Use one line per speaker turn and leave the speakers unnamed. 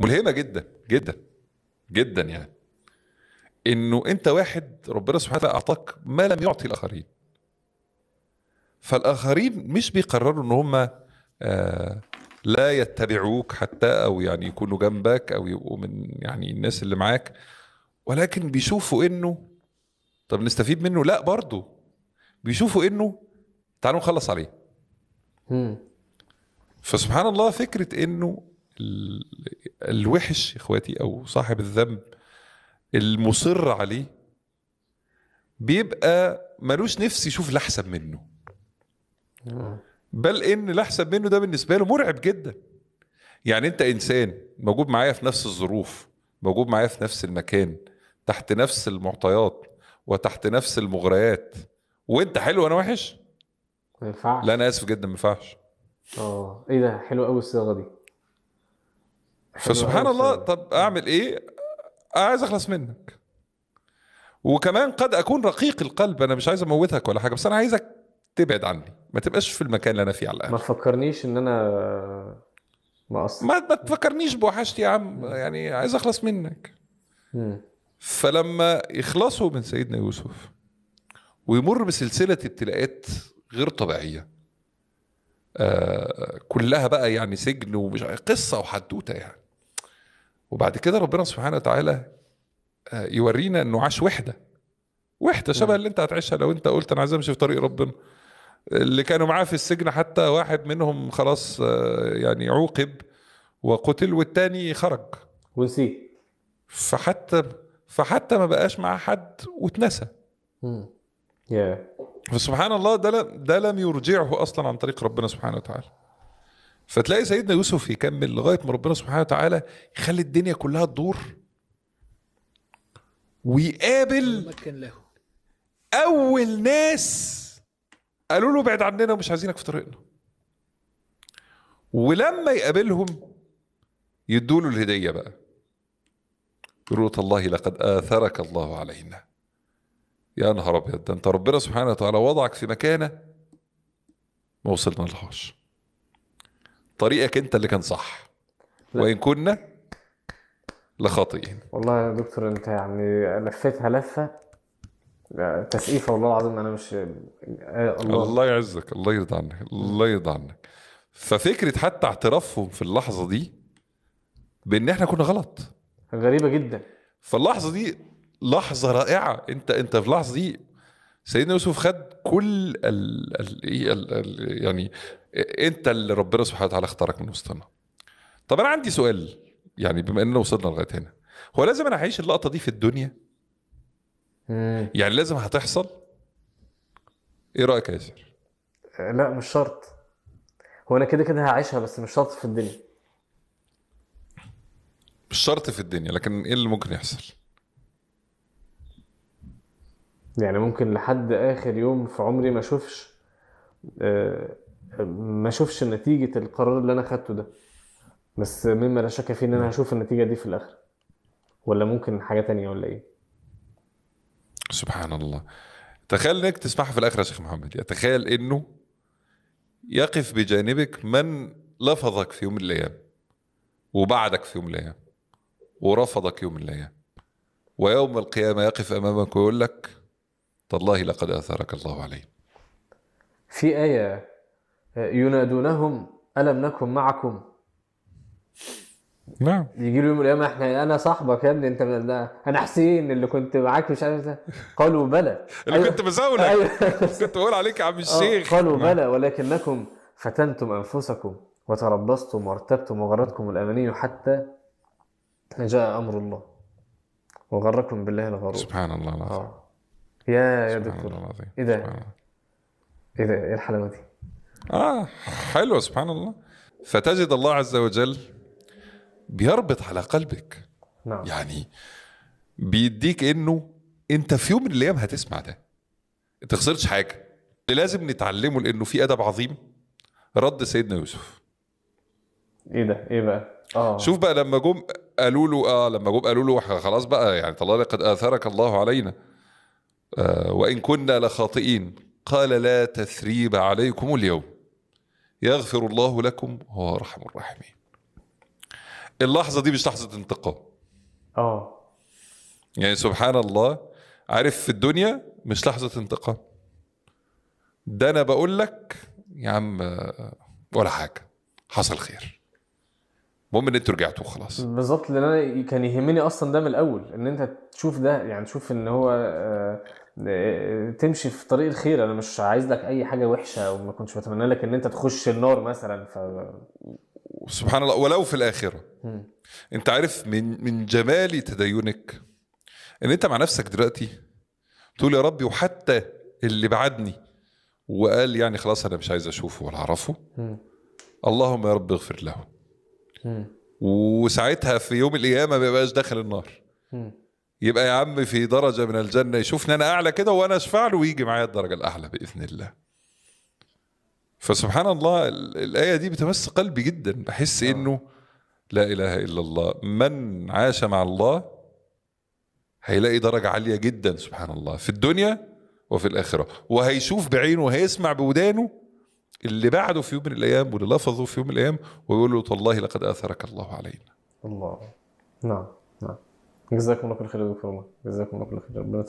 ملهمه جدا جدا جدا يعني انه انت واحد ربنا سبحانه وتعالى اعطاك ما لم يعطي الاخرين فالاخرين مش بيقرروا ان هم آه لا يتبعوك حتى او يعني يكونوا جنبك او يبقوا من يعني الناس اللي معاك ولكن بيشوفوا انه طب نستفيد منه لا برضه بيشوفوا انه تعالوا نخلص عليه فسبحان الله فكره انه الوحش اخواتي او صاحب الذنب المصر عليه بيبقى ملوش نفس يشوف الاحسن منه بل ان الاحسن منه ده بالنسبه له مرعب جدا يعني انت انسان موجود معايا في نفس الظروف موجود معايا في نفس المكان تحت نفس المعطيات وتحت نفس المغريات وانت حلو وانا وحش ما ينفعش لا انا اسف جدا ما ينفعش اه ايه ده حلو قوي الصياغه دي
فسبحان الله
طب اعمل ايه عايز اخلص منك وكمان قد اكون رقيق القلب انا مش عايز اموتك ولا حاجه بس انا عايزك تبعد عني ما تبقاش في المكان اللي انا فيه على الاقل ما تفكرنيش ان انا مقصر ما ما تفكرنيش بوحشتي يا عم يعني عايز اخلص منك م. فلما يخلصوا من سيدنا يوسف ويمر بسلسله ابتلاءات غير طبيعيه آه كلها بقى يعني سجن ومش قصه وحدوته يعني وبعد كده ربنا سبحانه وتعالى آه، يورينا انه عاش وحده وحده شبه اللي انت هتعيشها لو انت قلت انا عايز امشي في طريق ربنا اللي كانوا معاه في السجن حتى واحد منهم خلاص آه، يعني عوقب وقتل والتاني خرج ونسي فحتى فحتى ما بقاش معاه حد واتنسى yeah. فسبحان الله ده ده لم يرجعه اصلا عن طريق ربنا سبحانه وتعالى فتلاقي سيدنا يوسف يكمل لغايه ما ربنا سبحانه وتعالى يخلي الدنيا كلها تدور ويقابل مكن له اول ناس قالوا له ابعد عننا ومش عايزينك في طريقنا ولما يقابلهم يدوا له الهديه بقى يقولوا تالله لقد اثرك الله علينا يا نهار ابيض ده انت ربنا سبحانه وتعالى وضعك في مكانه ما وصلنا لهاش طريقك انت اللي كان صح وان كنا لخاطئين
والله يا دكتور انت يعني لفتها لفه تسقيفه والله العظيم انا مش آه، الله,
الله يعزك الله يرضى عنك الله يرضى عنك ففكره حتى اعترافهم في اللحظه دي بان احنا كنا غلط غريبه جدا فاللحظه دي لحظه رائعه انت انت في اللحظه دي سيدنا يوسف خد كل ال ال يعني انت اللي ربنا سبحانه وتعالى اختارك من وسطنا طب انا عندي سؤال يعني بما اننا وصلنا لغايه هنا هو لازم انا اعيش اللقطه دي في الدنيا يعني لازم هتحصل ايه رايك يا ياسر لا
مش شرط هو انا كده كده هعيشها بس مش شرط في الدنيا
مش شرط في الدنيا لكن ايه اللي ممكن يحصل
يعني ممكن لحد اخر يوم في عمري ما اشوفش آه ما اشوفش نتيجه القرار اللي انا خدته ده بس مما لا شك فيه ان انا هشوف النتيجه دي في الاخر ولا ممكن حاجه تانية ولا ايه
سبحان الله تخيل انك تسمعها في الاخر يا شيخ محمد يعني تخيل انه يقف بجانبك من لفظك في يوم من الايام وبعدك في يوم من الايام ورفضك يوم من الايام ويوم القيامه يقف امامك ويقول لك تالله لقد اثرك الله علي
في ايه ينادونهم ألم نكن معكم نعم يجي له يوم القيامة احنا أنا صاحبك يا ابني أنت أنا حسين اللي كنت معاك مش عارف قالوا بلى اللي أيوة. كنت بزاولك أيوة.
كنت بقول عليك يا عم آه، الشيخ قالوا نعم. بلى
ولكنكم فتنتم أنفسكم وتربصتم وارتبتم وغرتكم الأماني حتى جاء أمر الله وغركم بالله الغرور سبحان الله العظيم آه. يا يا دكتور ايه ده؟ ايه ده؟ ايه الحلاوه دي؟
اه حلو سبحان الله فتجد الله عز وجل بيربط على قلبك نعم. يعني بيديك انه انت في يوم من الايام هتسمع ده تخسرش حاجه اللي لازم نتعلمه لانه في ادب عظيم رد سيدنا يوسف ايه ده ايه بقى آه. شوف بقى لما جم قالوا له اه لما جم قالوا له خلاص بقى يعني طلال قد اثرك الله علينا آه وان كنا لخاطئين قال لا تثريب عليكم اليوم يغفر الله لكم هو ارحم الراحمين اللحظه دي مش لحظه انتقام اه يعني سبحان الله عارف في الدنيا مش لحظه انتقام ده انا بقول لك يا عم ولا حاجه حصل خير المهم ان انتوا رجعتوا خلاص
بالظبط لان انا كان يهمني اصلا ده من الاول ان انت تشوف ده يعني تشوف ان هو آه، آه، تمشي في طريق الخير انا مش عايز لك اي حاجه وحشه او ما كنتش بتمنى لك ان انت تخش النار مثلا ف
سبحان الله ولو في الاخره م. انت عارف من من جمال تدينك ان انت مع نفسك دلوقتي تقول يا ربي وحتى اللي بعدني وقال يعني خلاص انا مش عايز اشوفه ولا اعرفه اللهم يا رب اغفر له وساعتها في يوم القيامه ما بيبقاش داخل النار يبقى يا عم في درجه من الجنه يشوفني انا اعلى كده وانا اشفع له ويجي معايا الدرجه الاعلى باذن الله فسبحان الله الايه دي بتمس قلبي جدا بحس آه. انه لا اله الا الله من عاش مع الله هيلاقي درجه عاليه جدا سبحان الله في الدنيا وفي الاخره وهيشوف بعينه وهيسمع بودانه اللي بعده في يوم من الايام واللي لفظه في يوم من الايام ويقول له والله لقد اثرك الله علينا
الله نعم نعم جزاكم الله كل خير يا دكتور جزاكم الله كل خير ربنا